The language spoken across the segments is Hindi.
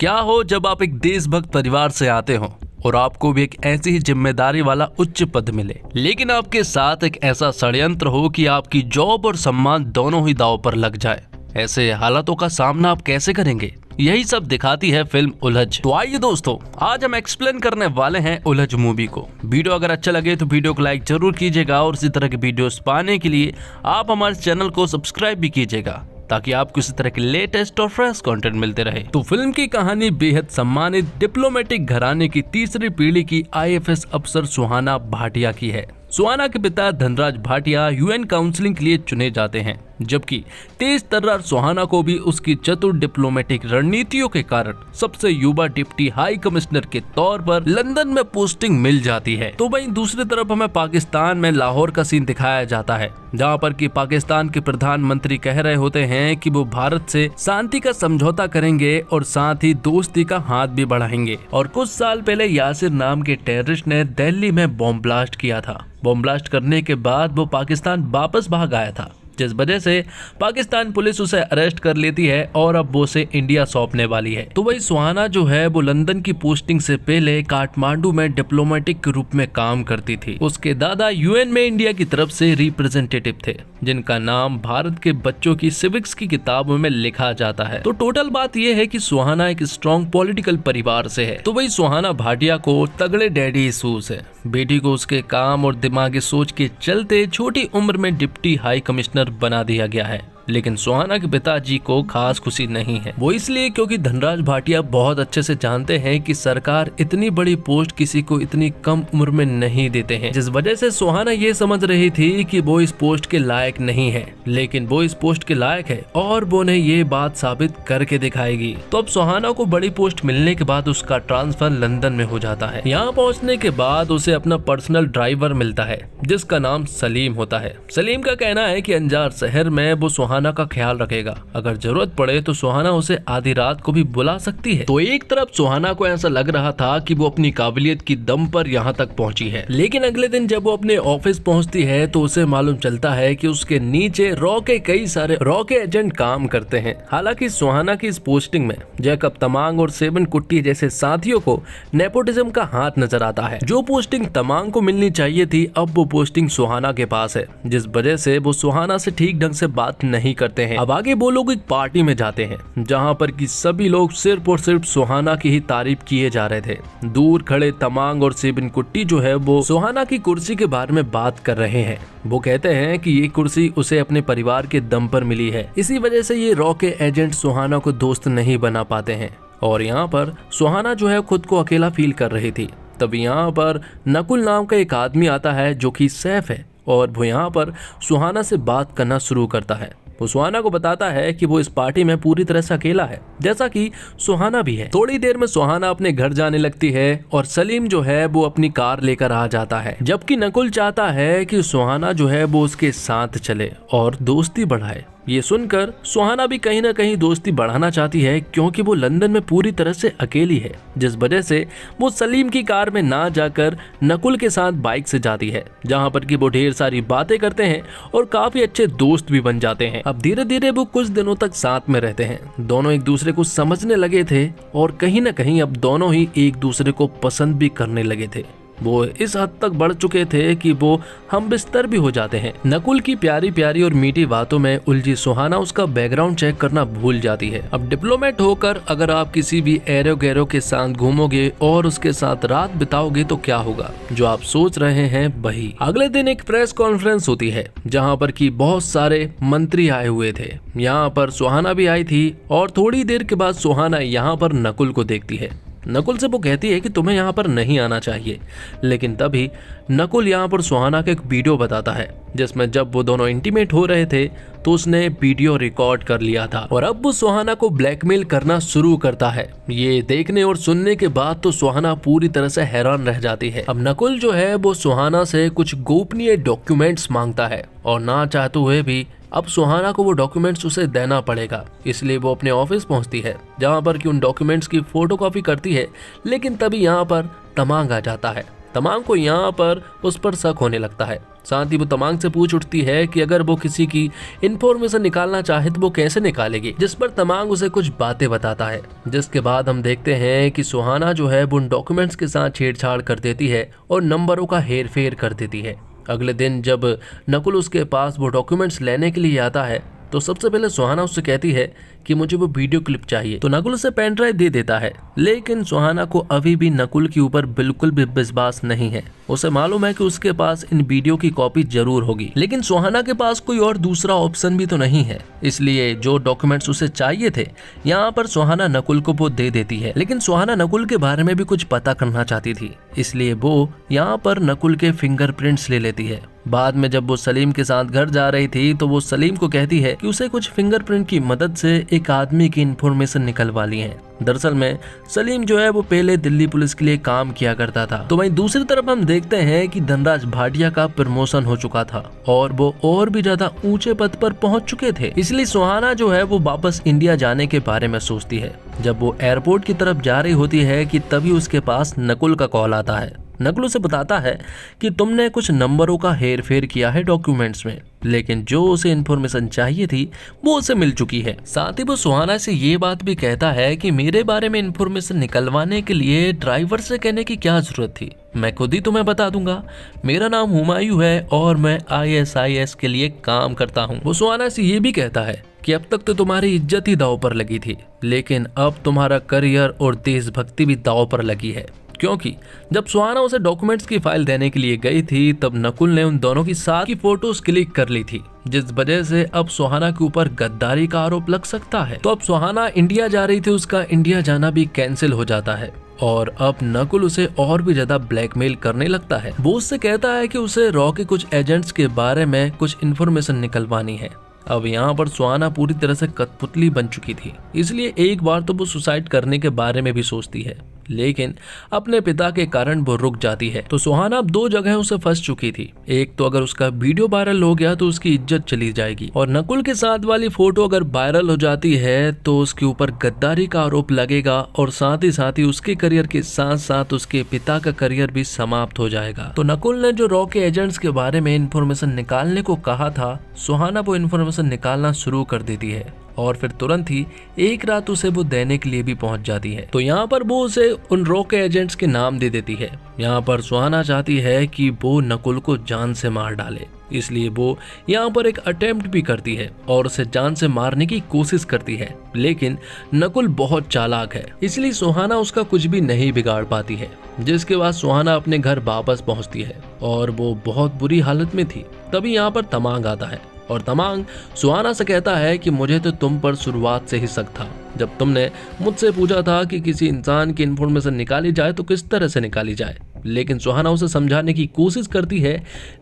क्या हो जब आप एक देशभक्त परिवार से आते हो और आपको भी एक ऐसी ही जिम्मेदारी वाला उच्च पद मिले लेकिन आपके साथ एक ऐसा षड्यंत्र हो कि आपकी जॉब और सम्मान दोनों ही दाव पर लग जाए ऐसे हालातों का सामना आप कैसे करेंगे यही सब दिखाती है फिल्म उलझ तो आइए दोस्तों आज हम एक्सप्लेन करने वाले हैं उलझ मूवी को वीडियो अगर अच्छा लगे तो वीडियो को लाइक जरूर कीजिएगा और इसी तरह के वीडियोस पाने के लिए आप हमारे चैनल को सब्सक्राइब भी कीजिएगा ताकि आपको इसी तरह के लेटेस्ट और फ्रेश कंटेंट मिलते रहे तो फिल्म की कहानी बेहद सम्मानित डिप्लोमेटिक घराने की तीसरी पीढ़ी की आईएफएस अफसर सुहाना भाटिया की है सुहाना के पिता धनराज भाटिया यूएन काउंसिलिंग के लिए चुने जाते हैं जबकि तेज तर्रार सुहाना को भी उसकी चतुर डिप्लोमेटिक रणनीतियों के कारण सबसे युवा डिप्टी हाई कमिश्नर के तौर पर लंदन में पोस्टिंग मिल जाती है तो वहीं दूसरी तरफ हमें पाकिस्तान में लाहौर का सीन दिखाया जाता है जहाँ पर कि पाकिस्तान के प्रधानमंत्री कह रहे होते हैं कि वो भारत से शांति का समझौता करेंगे और साथ ही दोस्ती का हाथ भी बढ़ाएंगे और कुछ साल पहले यासिर नाम के टेररिस्ट ने दिल्ली में बॉम्ब ब्लास्ट किया था बम ब्लास्ट करने के बाद वो पाकिस्तान वापस भाग आया था जिस वजह से पाकिस्तान पुलिस उसे अरेस्ट कर लेती है और अब वो उसे इंडिया सौंपने वाली है तो वही सुहाना जो है वो लंदन की पोस्टिंग से पहले काठमांडू में डिप्लोमेटिक के रूप में काम करती थी उसके दादा यूएन में इंडिया की तरफ से रिप्रेजेंटेटिव थे जिनका नाम भारत के बच्चों की सिविक्स की किताबों में लिखा जाता है तो टोटल बात यह है कि सुहाना एक स्ट्रॉन्ग पॉलिटिकल परिवार से है तो वही सुहाना भाटिया को तगड़े डैडी इशूज है बेटी को उसके काम और दिमागी सोच के चलते छोटी उम्र में डिप्टी हाई कमिश्नर बना दिया गया है लेकिन सुहाना के पिताजी को खास खुशी नहीं है वो इसलिए क्योंकि धनराज भाटिया बहुत अच्छे से जानते हैं कि सरकार इतनी बड़ी पोस्ट किसी को इतनी कम उम्र में नहीं देते हैं जिस वजह से सुहाना ये समझ रही थी कि वो इस पोस्ट के लायक नहीं है लेकिन वो इस पोस्ट के लायक है और वो ने ये बात साबित करके दिखाएगी तो अब सुहाना को बड़ी पोस्ट मिलने के बाद उसका ट्रांसफर लंदन में हो जाता है यहाँ पहुँचने के बाद उसे अपना पर्सनल ड्राइवर मिलता है जिसका नाम सलीम होता है सलीम का कहना है की अंजार शहर में वो सुहाना सुहाना का ख्याल रखेगा अगर जरूरत पड़े तो सुहाना उसे आधी रात को भी बुला सकती है तो एक तरफ सुहाना को ऐसा लग रहा था कि वो अपनी काबिलियत की दम पर यहाँ तक पहुँची है लेकिन अगले दिन जब वो अपने ऑफिस पहुँचती है तो उसे मालूम चलता है की उसके नीचे रॉ के कई सारे रॉ के एजेंट काम करते हैं हालांकि सुहाना की इस पोस्टिंग में जैकब तमांग और सेवन कुट्टी जैसे साथियों को नेपोटिज्म का हाथ नजर आता है जो पोस्टिंग तमांग को मिलनी चाहिए थी अब वो पोस्टिंग सुहाना के पास है जिस वजह से वो सुहाना से ठीक ढंग से बात नहीं नहीं करते हैं अब आगे वो लोग एक पार्टी में जाते हैं जहाँ पर की सभी लोग सिर्फ और सिर्फ सुहाना की ही तारीफ किए जा रहे थे दूर खड़े तमांग और सिबिन कुट्टी जो है वो सुहाना की कुर्सी के बारे में बात कर रहे हैं वो कहते हैं कि ये कुर्सी उसे अपने परिवार के दम पर मिली है इसी वजह से ये रॉ के एजेंट सुहाना को दोस्त नहीं बना पाते हैं और यहाँ पर सुहाना जो है खुद को अकेला फील कर रही थी तब यहाँ पर नकुल नाम का एक आदमी आता है जो कि सैफ है और वो यहाँ पर सुहाना से बात करना शुरू करता है वो सुहाना को बताता है कि वो इस पार्टी में पूरी तरह से अकेला है जैसा कि सुहाना भी है थोड़ी देर में सुहाना अपने घर जाने लगती है और सलीम जो है वो अपनी कार लेकर आ जाता है जबकि नकुल चाहता है कि सुहाना जो है वो उसके साथ चले और दोस्ती बढ़ाए ये सुनकर सुहाना भी कहीं ना कहीं दोस्ती बढ़ाना चाहती है क्योंकि वो लंदन में पूरी तरह से अकेली है जिस वजह से वो सलीम की कार में ना जाकर नकुल के साथ बाइक से जाती है जहां पर कि वो ढेर सारी बातें करते हैं और काफी अच्छे दोस्त भी बन जाते हैं अब धीरे धीरे वो कुछ दिनों तक साथ में रहते हैं दोनों एक दूसरे को समझने लगे थे और कहीं ना कहीं अब दोनों ही एक दूसरे को पसंद भी करने लगे थे वो इस हद तक बढ़ चुके थे कि वो हम बिस्तर भी हो जाते हैं नकुल की प्यारी प्यारी और मीठी बातों में उलझी सुहाना उसका बैकग्राउंड चेक करना भूल जाती है अब डिप्लोमेट होकर अगर आप किसी भी एरो गैरो के साथ घूमोगे और उसके साथ रात बिताओगे तो क्या होगा जो आप सोच रहे हैं वही अगले दिन एक प्रेस कॉन्फ्रेंस होती है जहाँ पर की बहुत सारे मंत्री आए हुए थे यहाँ पर सुहाना भी आई थी और थोड़ी देर के बाद सुहाना यहाँ पर नकुल को देखती है नकुल से वो कहती है कि तुम्हें यहाँ पर नहीं आना चाहिए लेकिन तभी नकुल यहाँ पर सुहाना का एक वीडियो बताता है जिसमें जब वो दोनों इंटीमेट हो रहे थे तो उसने वीडियो रिकॉर्ड कर लिया था और अब वो सुहाना को ब्लैकमेल करना शुरू करता है ये देखने और सुनने के बाद तो सुहाना पूरी तरह से हैरान रह जाती है अब नकुल जो है वो सुहाना से कुछ गोपनीय डॉक्यूमेंट्स मांगता है और ना चाहते हुए भी अब सुहाना को वो डॉक्यूमेंट्स उसे देना पड़ेगा इसलिए वो अपने ऑफिस पहुंचती है जहां पर कि उन डॉक्यूमेंट्स की फोटोकॉपी करती है लेकिन तभी यहाँ पर तमांग आ जाता है तमांग को यहाँ पर उस पर शक होने लगता है साथ ही वो तमांग से पूछ उठती है कि अगर वो किसी की इन्फॉर्मेशन निकालना चाहे तो वो कैसे निकालेगी जिस पर तमांग उसे कुछ बातें बताता है जिसके बाद हम देखते हैं कि सुहाना जो है वो उन डॉक्यूमेंट्स के साथ छेड़छाड़ कर देती है और नंबरों का हेर फेर कर देती है अगले दिन जब नकुल उसके पास वो डॉक्यूमेंट्स लेने के लिए आता है तो सबसे पहले सुहाना उससे कहती है कि मुझे वो वीडियो क्लिप चाहिए तो नकुल उसे पेन ड्राइव दे देता है लेकिन सुहाना को अभी भी नकुल के ऊपर बिल्कुल भी विश्वास नहीं है उसे मालूम है कि उसके पास इन वीडियो की कॉपी जरूर होगी लेकिन सुहाना के पास कोई और दूसरा ऑप्शन भी तो नहीं है इसलिए जो डॉक्यूमेंट्स उसे चाहिए थे यहाँ पर सुहाना नकुल को वो दे देती है लेकिन सुहाना नकुल के बारे में भी कुछ पता करना चाहती थी इसलिए वो यहाँ पर नकुल के फिंगरप्रिंट्स ले लेती है बाद में जब वो सलीम के साथ घर जा रही थी तो वो सलीम को कहती है कि उसे कुछ फिंगरप्रिंट की मदद से एक आदमी की इन्फॉर्मेशन निकलवा ली है दरअसल में सलीम जो है वो पहले दिल्ली पुलिस के लिए काम किया करता था तो वहीं दूसरी तरफ हम देखते हैं कि धनराज भाटिया का प्रमोशन हो चुका था और वो और भी ज्यादा ऊंचे पद पर पहुंच चुके थे इसलिए सुहाना जो है वो वापस इंडिया जाने के बारे में सोचती है जब वो एयरपोर्ट की तरफ जा रही होती है कि तभी उसके पास नकुल का कॉल आता है नकल उसे बताता है कि तुमने कुछ नंबरों का हेर फेर किया है डॉक्यूमेंट्स में लेकिन जो उसे इन्फॉर्मेशन चाहिए थी वो उसे मिल चुकी है साथ ही वो सुहाना से ये बात भी कहता है कि मेरे बारे में इन्फॉर्मेशन निकलवाने के लिए ड्राइवर से कहने की क्या जरूरत थी मैं खुद ही तुम्हें बता दूंगा मेरा नाम हुमायूं है और मैं आईएसआईएस के लिए काम करता हूँ वो सुहाना से ये भी कहता है कि अब तक तो तुम्हारी इज्जत ही दाव पर लगी थी लेकिन अब तुम्हारा करियर और देशभक्ति भी दाव पर लगी है क्योंकि जब सुहाना उसे डॉक्यूमेंट्स की फाइल देने के लिए गई थी तब नकुल ने उन दोनों की साथ की फोटोज क्लिक कर ली थी जिस वजह से अब सुहाना के ऊपर गद्दारी का आरोप लग सकता है तो अब सुहाना इंडिया जा रही थी उसका इंडिया जाना भी कैंसिल हो जाता है और अब नकुल उसे और भी ज्यादा ब्लैकमेल करने लगता है वो उससे कहता है कि उसे रॉ के कुछ एजेंट्स के बारे में कुछ इन्फॉर्मेशन निकलवानी है अब यहाँ पर सुहाना पूरी तरह से कठपुतली बन चुकी थी इसलिए एक बार तो वो सुसाइड करने के बारे में भी सोचती है लेकिन अपने पिता के कारण वो रुक जाती है तो सुहाना अब दो जगहों से फंस चुकी थी एक तो अगर उसका वीडियो वायरल हो गया तो उसकी इज्जत चली जाएगी और नकुल के साथ वाली फोटो अगर वायरल हो जाती है तो उसके ऊपर गद्दारी का आरोप लगेगा और साथ ही साथ ही उसके करियर के साथ साथ उसके पिता का करियर भी समाप्त हो जाएगा तो नकुल ने जो रॉ के एजेंट्स के बारे में इन्फॉर्मेशन निकालने को कहा था सुहाना वो इन्फॉर्मेशन निकालना शुरू कर देती है और फिर तुरंत ही एक रात उसे वो देने के लिए भी पहुंच जाती है तो यहाँ पर वो उसे उन रोके के एजेंट्स के नाम दे देती है यहाँ पर सुहाना चाहती है कि वो नकुल को जान से मार डाले इसलिए वो यहाँ पर एक अटेम्प्ट भी करती है और उसे जान से मारने की कोशिश करती है लेकिन नकुल बहुत चालाक है इसलिए सुहाना उसका कुछ भी नहीं बिगाड़ पाती है जिसके बाद सुहाना अपने घर वापस पहुंचती है और वो बहुत बुरी हालत में थी तभी यहाँ पर तमांग आता है और तमांग सुहाना से कहता है कि मुझे तो तुम पर शुरुआत से ही शक था जब तुमने मुझसे पूछा था कि किसी इंसान की इन्फॉर्मेशन निकाली जाए तो किस तरह से निकाली जाए लेकिन सुहाना उसे समझाने की कोशिश करती है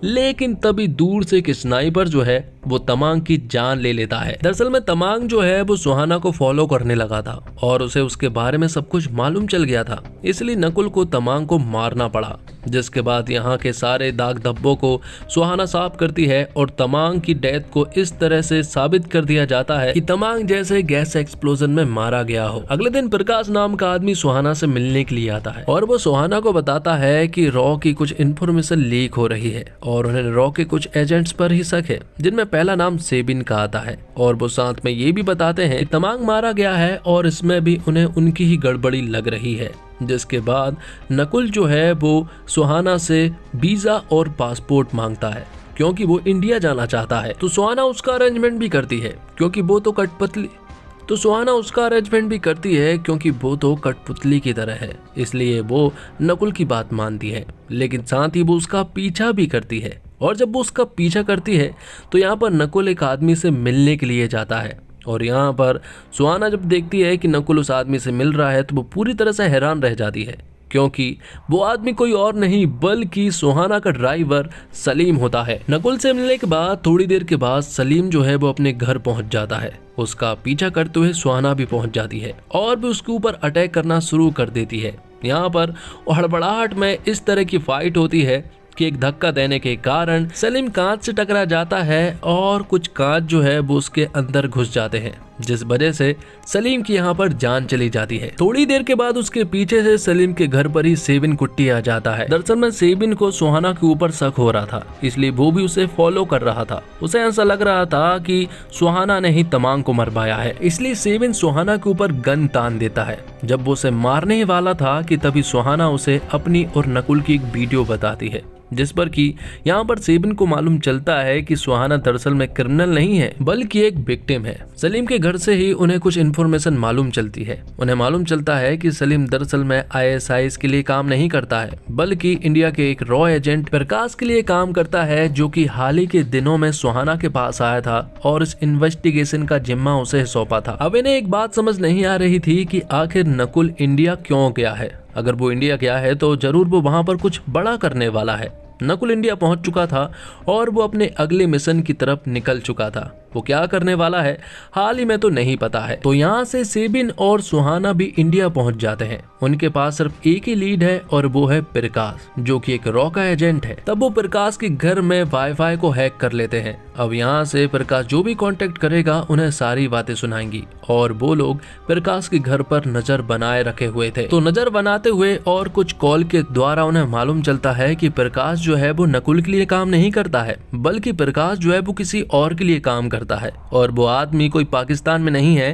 लेकिन तभी दूर से एक स्नाइपर जो है वो तमांग की जान ले लेता है दरअसल में तमांग जो है वो सुहाना को फॉलो करने लगा था और उसे उसके बारे में सब कुछ मालूम चल गया था इसलिए नकुल को तमांग को मारना पड़ा जिसके बाद यहाँ के सारे दाग धब्बों को सुहाना साफ करती है और तमांग की डेथ को इस तरह से साबित कर दिया जाता है कि तमांग जैसे गैस एक्सप्लोजन में मारा गया हो अगले दिन प्रकाश नाम का आदमी सुहाना से मिलने के लिए आता है और वो सुहाना को बताता है कि रॉ की कुछ इन्फॉर्मेशन लीक हो रही है और उन्हें रॉ के कुछ एजेंट्स पर ही शक है जिनमें पहला नाम सेबिन का आता है और वो साथ में ये भी बताते हैं तमांग मारा गया है और इसमें भी उन्हें उनकी ही गड़बड़ी लग रही है जिसके बाद नकुल जो है वो सुहाना से वीज़ा और पासपोर्ट मांगता है क्योंकि वो इंडिया जाना चाहता है तो सुहाना उसका अरेंजमेंट भी करती है क्योंकि वो तो कठपुतली तो सुहाना उसका अरेंजमेंट भी करती है क्योंकि वो तो कठपुतली की तरह है इसलिए वो नकुल की बात मानती है लेकिन साथ ही वो उसका पीछा भी करती है और जब वो उसका पीछा करती है तो यहाँ पर नकुल एक आदमी से मिलने के लिए जाता है और यहाँ पर सुहाना जब देखती है कि नकुल उस आदमी से मिल रहा है तो वो पूरी तरह से हैरान रह जाती है क्योंकि वो आदमी कोई और नहीं बल्कि सुहाना का ड्राइवर सलीम होता है नकुल से मिलने के बाद थोड़ी देर के बाद सलीम जो है वो अपने घर पहुंच जाता है उसका पीछा करते हुए सुहाना भी पहुंच जाती है और भी उसके ऊपर अटैक करना शुरू कर देती है यहाँ पर हड़बड़ाहट में इस तरह की फाइट होती है के एक धक्का देने के कारण सलीम कांच से टकरा जाता है और कुछ कांच जो है वो उसके अंदर घुस जाते हैं जिस वजह से सलीम की यहाँ पर जान चली जाती है थोड़ी देर के बाद उसके पीछे से सलीम के घर पर ही सेबिन कुट्टी आ जाता है दरअसल में सेबिन को सुहाना के ऊपर शक हो रहा था इसलिए वो भी उसे फॉलो कर रहा था उसे ऐसा लग रहा था कि सुहाना ने ही तमांग को मरवाया है इसलिए सेबिन सुहाना के ऊपर गन तान देता है जब वो उसे मारने ही वाला था कि तभी सुहाना उसे अपनी और नकुल की एक वीडियो बताती है जिस पर कि यहाँ पर सेबिन को मालूम चलता है कि सुहाना दरअसल में क्रिमिनल नहीं है बल्कि एक विक्टिम है सलीम के घर से ही उन्हें कुछ इन्फॉर्मेशन मालूम चलती है उन्हें मालूम चलता है कि सलीम दरअसल में आईएसआईएस के लिए काम नहीं करता है बल्कि इंडिया के एक रॉ एजेंट प्रकाश के लिए काम करता है जो की हाल ही के दिनों में सुहाना के पास आया था और इस इन्वेस्टिगेशन का जिम्मा उसे सौंपा था अब इन्हें एक बात समझ नहीं आ रही थी की आखिर नकुल इंडिया क्यों गया है अगर वो इंडिया गया है तो ज़रूर वो वहां पर कुछ बड़ा करने वाला है नकुल इंडिया पहुंच चुका था और वो अपने अगले मिशन की तरफ निकल चुका था वो क्या करने वाला है हाल ही में तो नहीं पता है तो यहाँ से सेबिन और सुहाना भी इंडिया पहुंच जाते हैं उनके पास सिर्फ एक ही लीड है और वो है प्रकाश जो कि एक रॉ का एजेंट है तब वो प्रकाश के घर में वाईफाई को हैक कर लेते हैं अब यहाँ से प्रकाश जो भी कांटेक्ट करेगा उन्हें सारी बातें सुनाएंगी और वो लोग प्रकाश के घर पर नजर बनाए रखे हुए थे तो नजर बनाते हुए और कुछ कॉल के द्वारा उन्हें मालूम चलता है की प्रकाश जो है वो नकुल के लिए काम नहीं करता है बल्कि प्रकाश जो है वो किसी और के लिए काम कर करता है और वो आदमी कोई पाकिस्तान में नहीं है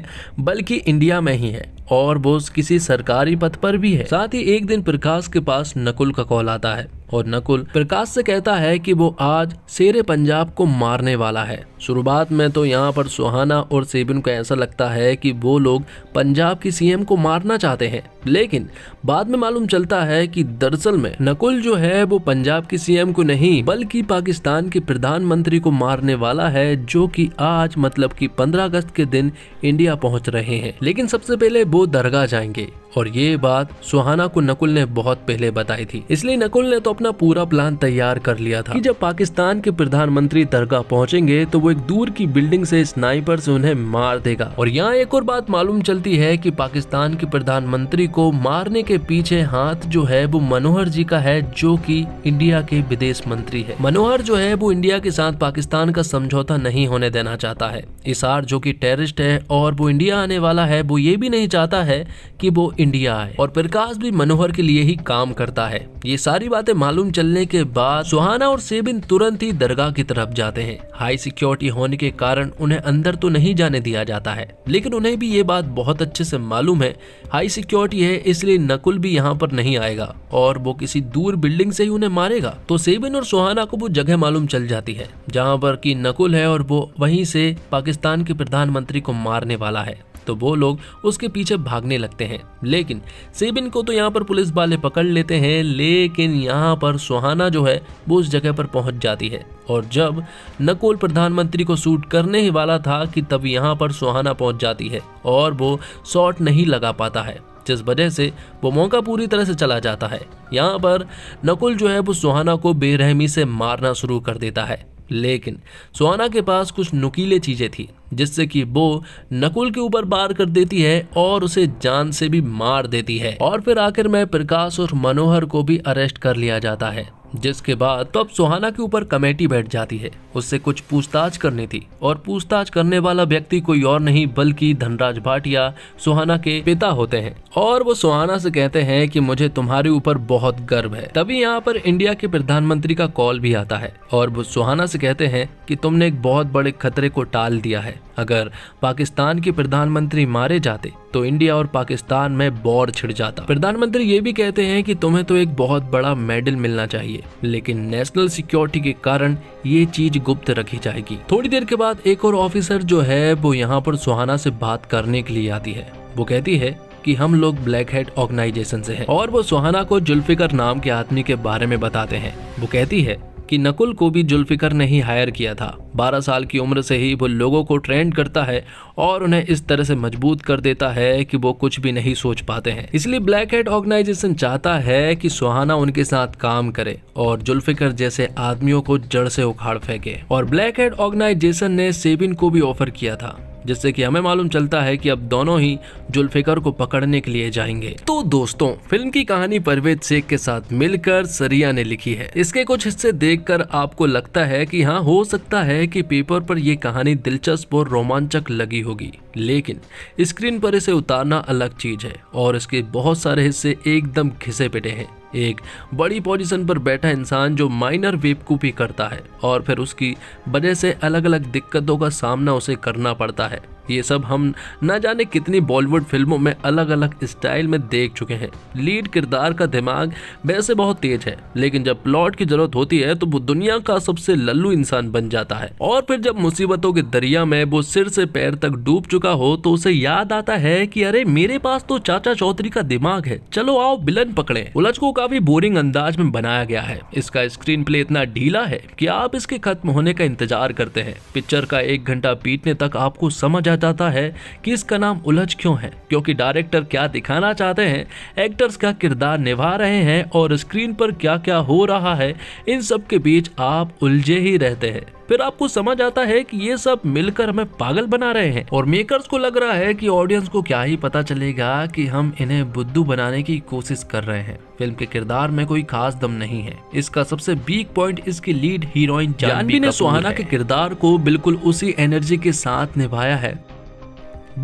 बल्कि इंडिया में ही है और वो किसी सरकारी पद पर भी है साथ ही एक दिन प्रकाश के पास नकुल का कॉल आता है और नकुल प्रकाश से कहता है कि वो आज शेर पंजाब को मारने वाला है शुरुआत में तो यहाँ पर सुहाना और सेबिन को ऐसा लगता है कि वो लोग पंजाब की सीएम को मारना चाहते हैं लेकिन बाद में मालूम चलता है कि दरअसल में नकुल जो है वो पंजाब की सीएम को नहीं बल्कि पाकिस्तान के प्रधानमंत्री को मारने वाला है जो कि आज मतलब कि 15 अगस्त के दिन इंडिया पहुंच रहे हैं लेकिन सबसे पहले वो दरगाह जाएंगे और ये बात सुहाना को नकुल ने बहुत पहले बताई थी इसलिए नकुल ने तो अपना पूरा प्लान तैयार कर लिया था कि जब पाकिस्तान के प्रधानमंत्री दरगाह पहुंचेंगे तो वो एक दूर की बिल्डिंग से स्नाइपर से उन्हें मार देगा और यहाँ एक और बात मालूम चलती है कि पाकिस्तान के प्रधानमंत्री को मारने के पीछे हाथ जो है वो मनोहर जी का है जो की इंडिया के विदेश मंत्री है मनोहर जो है वो इंडिया के साथ पाकिस्तान का समझौता नहीं होने देना चाहता है इसार जो की टेररिस्ट है और वो इंडिया आने वाला है वो ये भी नहीं चाहता है की वो इंडिया आए और प्रकाश भी मनोहर के लिए ही काम करता है ये सारी बातें मालूम चलने के बाद सुहाना और सेबिन तुरंत ही दरगाह की तरफ जाते हैं हाई सिक्योरिटी होने के कारण उन्हें अंदर तो नहीं जाने दिया जाता है लेकिन उन्हें भी ये बात बहुत अच्छे से मालूम है हाई सिक्योरिटी है इसलिए नकुल भी यहाँ पर नहीं आएगा और वो किसी दूर बिल्डिंग से ही उन्हें मारेगा तो सेबिन और सुहाना को वो जगह मालूम चल जाती है जहाँ पर की नकुल है और वो वहीं से पाकिस्तान के प्रधानमंत्री को मारने वाला है तो वो लोग उसके पीछे भागने लगते हैं लेकिन सेबिन को तो यहाँ पर पुलिस वाले पकड़ लेते हैं लेकिन यहाँ पर सुहाना जो है वो उस जगह पर पहुंच जाती है और जब नकोल प्रधानमंत्री को सूट करने ही वाला था कि तब यहाँ पर सुहाना पहुंच जाती है और वो शॉट नहीं लगा पाता है जिस वजह से वो मौका पूरी तरह से चला जाता है यहाँ पर नकुल जो है वो सुहाना को बेरहमी से मारना शुरू कर देता है लेकिन सुहाना के पास कुछ नुकीले चीज़ें थी जिससे कि वो नकुल के ऊपर बार कर देती है और उसे जान से भी मार देती है और फिर आखिर में प्रकाश और मनोहर को भी अरेस्ट कर लिया जाता है जिसके बाद तो अब सुहाना के ऊपर कमेटी बैठ जाती है उससे कुछ पूछताछ करनी थी और पूछताछ करने वाला व्यक्ति कोई और नहीं बल्कि धनराज भाटिया सुहाना के पिता होते हैं और वो सुहाना से कहते हैं कि मुझे तुम्हारे ऊपर बहुत गर्व है तभी यहाँ पर इंडिया के प्रधानमंत्री का कॉल भी आता है और वो सुहाना से कहते हैं कि तुमने एक बहुत बड़े खतरे को टाल दिया है अगर पाकिस्तान के प्रधानमंत्री मारे जाते तो इंडिया और पाकिस्तान में बॉर छिड़ जाता प्रधानमंत्री ये भी कहते हैं कि तुम्हें तो एक बहुत बड़ा मेडल मिलना चाहिए लेकिन नेशनल सिक्योरिटी के कारण ये चीज गुप्त रखी जाएगी थोड़ी देर के बाद एक और ऑफिसर जो है वो यहाँ पर सुहाना से बात करने के लिए आती है वो कहती है कि हम लोग ब्लैक हेड ऑर्गेनाइजेशन से हैं और वो सुहाना को जुल्फिकर नाम के आदमी के बारे में बताते हैं वो कहती है कि नकुल को भी जुल्फिकर ने ही हायर किया था 12 साल की उम्र से ही वो लोगों को ट्रेंड करता है और उन्हें इस तरह से मजबूत कर देता है कि वो कुछ भी नहीं सोच पाते हैं इसलिए ब्लैक हेड ऑर्गेनाइजेशन चाहता है कि सुहाना उनके साथ काम करे और जुल्फिकर जैसे आदमियों को जड़ से उखाड़ फेंके और ब्लैक हेड ऑर्गेनाइजेशन ने सेबिन को भी ऑफर किया था जिससे कि हमें मालूम चलता है कि अब दोनों ही जुल्फिकर को पकड़ने के लिए जाएंगे तो दोस्तों फिल्म की कहानी परवेज शेख के साथ मिलकर सरिया ने लिखी है इसके कुछ हिस्से देखकर आपको लगता है कि हाँ हो सकता है कि पेपर पर यह कहानी दिलचस्प और रोमांचक लगी होगी लेकिन स्क्रीन पर इसे उतारना अलग चीज है और इसके बहुत सारे हिस्से एकदम घिसे पिटे हैं एक बड़ी पोजीशन पर बैठा इंसान जो माइनर बेवकूफ़ी करता है और फिर उसकी वजह से अलग अलग दिक्कतों का सामना उसे करना पड़ता है ये सब हम न जाने कितनी बॉलीवुड फिल्मों में अलग अलग स्टाइल में देख चुके हैं लीड किरदार का दिमाग वैसे बहुत तेज है लेकिन जब प्लॉट की जरूरत होती है तो वो दुनिया का सबसे लल्लू इंसान बन जाता है और फिर जब मुसीबतों के दरिया में वो सिर से पैर तक डूब चुका हो तो उसे याद आता है कि अरे मेरे पास तो चाचा चौधरी का दिमाग है चलो आओ बिलन पकड़े उलझ को काफी बोरिंग अंदाज में बनाया गया है इसका स्क्रीन प्ले इतना ढीला है की आप इसके खत्म होने का इंतजार करते हैं पिक्चर का एक घंटा पीटने तक आपको समझ आ किया जाता है कि इसका नाम उलझ क्यों है क्योंकि डायरेक्टर क्या दिखाना चाहते हैं एक्टर्स का किरदार निभा रहे हैं और स्क्रीन पर क्या क्या हो रहा है इन सब के बीच आप उलझे ही रहते हैं फिर आपको समझ आता है कि ये सब मिलकर हमें पागल बना रहे हैं और मेकर्स को लग रहा है कि ऑडियंस को क्या ही पता चलेगा कि हम इन्हें बुद्धू बनाने की कोशिश कर रहे हैं फिल्म के किरदार में कोई खास दम नहीं है इसका सबसे बीक पॉइंट इसकी लीड हीरोइन जानवी ने सुहाना के किरदार को बिल्कुल उसी एनर्जी के साथ निभाया है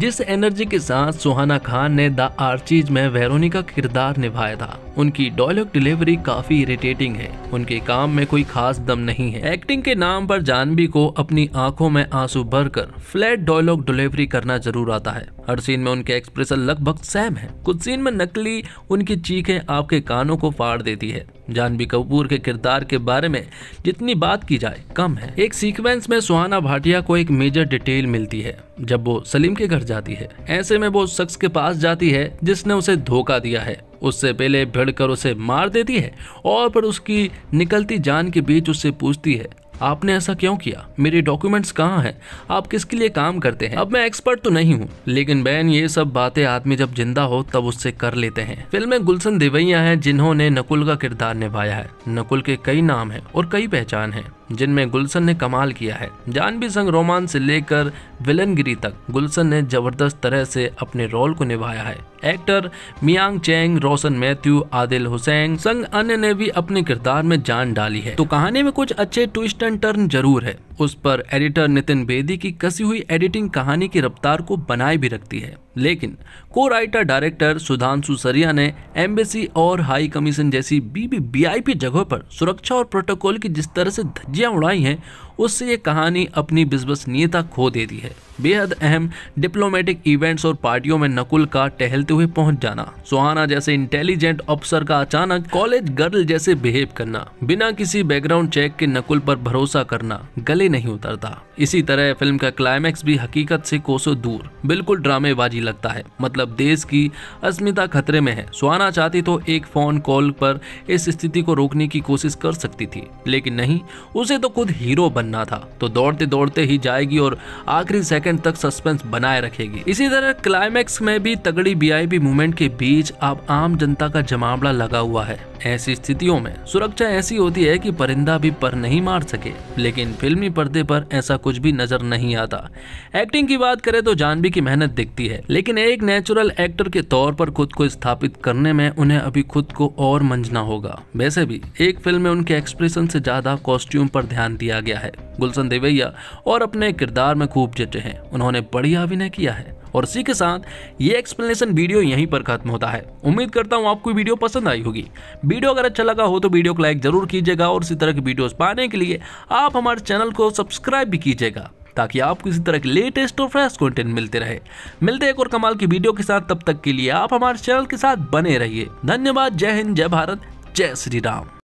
जिस एनर्जी के साथ सुहाना खान ने द आर्चीज में वेरोनिका किरदार निभाया था उनकी डायलॉग डिलीवरी काफी इरिटेटिंग है उनके काम में कोई खास दम नहीं है एक्टिंग के नाम पर जानवी को अपनी आंखों में आंसू भर कर फ्लैट डायलॉग डिलीवरी करना जरूर आता है हर सीन में उनके एक्सप्रेशन लगभग सेम है कुछ सीन में नकली उनकी चीखें आपके कानों को फाड़ देती है जानवी कपूर के किरदार के बारे में जितनी बात की जाए कम है एक सीक्वेंस में सुहाना भाटिया को एक मेजर डिटेल मिलती है जब वो सलीम के घर जाती है ऐसे में वो शख्स के पास जाती है जिसने उसे धोखा दिया है उससे पहले भिड़कर उसे मार देती है और फिर उसकी निकलती जान के बीच उससे पूछती है आपने ऐसा क्यों किया मेरे डॉक्यूमेंट्स कहाँ हैं आप किसके लिए काम करते हैं अब मैं एक्सपर्ट तो नहीं हूँ लेकिन बहन ये सब बातें आदमी जब जिंदा हो तब उससे कर लेते हैं फिल्म में गुलशन देवैया हैं जिन्होंने नकुल का किरदार निभाया है नकुल के कई नाम हैं और कई पहचान हैं जिनमें गुलशन ने कमाल किया है जानवी संग रोमांस से लेकर विलनगिरी तक गुलशन ने जबरदस्त तरह से अपने रोल को निभाया है एक्टर मियांग चेंग रोशन मैथ्यू आदिल हुसैन संग अन्य ने भी अपने किरदार में जान डाली है तो कहानी में कुछ अच्छे ट्विस्ट एंड टर्न जरूर है उस पर एडिटर नितिन बेदी की कसी हुई एडिटिंग कहानी की रफ्तार को बनाए भी रखती है लेकिन को राइटर डायरेक्टर सुधांशु सरिया ने एम्बेसी और हाई कमीशन जैसी बीबीबीआईपी जगहों पर सुरक्षा और प्रोटोकॉल की जिस तरह से धज्जियां उड़ाई हैं उससे ये कहानी अपनी विश्वसनीयता खो देती है बेहद अहम डिप्लोमेटिक इवेंट्स और पार्टियों में नकुल का टहलते हुए पहुंच जाना सुहाना जैसे इंटेलिजेंट अफसर का अचानक कॉलेज गर्ल जैसे बिहेव करना बिना किसी बैकग्राउंड चेक के नकुल पर भरोसा करना गले नहीं उतरता इसी तरह फिल्म का क्लाइमैक्स भी हकीकत से कोसों दूर बिल्कुल ड्रामेबाजी लगता है मतलब देश की अस्मिता खतरे में है सुहाना चाहती तो एक फोन कॉल पर इस स्थिति को रोकने की कोशिश कर सकती थी लेकिन नहीं उसे तो खुद हीरो बनना बनना था तो दौड़ते दौड़ते ही जाएगी और आखिरी सेकंड तक सस्पेंस बनाए रखेगी इसी तरह क्लाइमेक्स में भी तगड़ी बीआईपी मूवमेंट के बीच अब आम जनता का जमावड़ा लगा हुआ है ऐसी स्थितियों में सुरक्षा ऐसी होती है कि परिंदा भी पर नहीं मार सके लेकिन फिल्मी पर्दे पर ऐसा कुछ भी नजर नहीं आता एक्टिंग की बात करें तो जानवी की मेहनत दिखती है लेकिन एक नेचुरल एक्टर के तौर पर खुद को स्थापित करने में उन्हें अभी खुद को और मंजना होगा वैसे भी एक फिल्म में उनके एक्सप्रेशन से ज्यादा कॉस्ट्यूम पर ध्यान दिया गया है गुलशन देवैया और अपने किरदार में खूब जचे हैं उन्होंने बढ़िया अभिनय किया है और इसी के साथ ये एक्सप्लेनेशन वीडियो यहीं पर खत्म होता है उम्मीद करता हूँ आपको वीडियो पसंद आई होगी वीडियो अगर अच्छा लगा हो तो वीडियो को लाइक जरूर कीजिएगा और इसी तरह की वीडियोज पाने के लिए आप हमारे चैनल को सब्सक्राइब भी कीजिएगा ताकि आपको इसी तरह के लेटेस्ट और फ्रेश कंटेंट मिलते रहे मिलते एक और कमाल की वीडियो के साथ तब तक के लिए आप हमारे चैनल के साथ बने रहिए धन्यवाद जय हिंद जय भारत जय श्री राम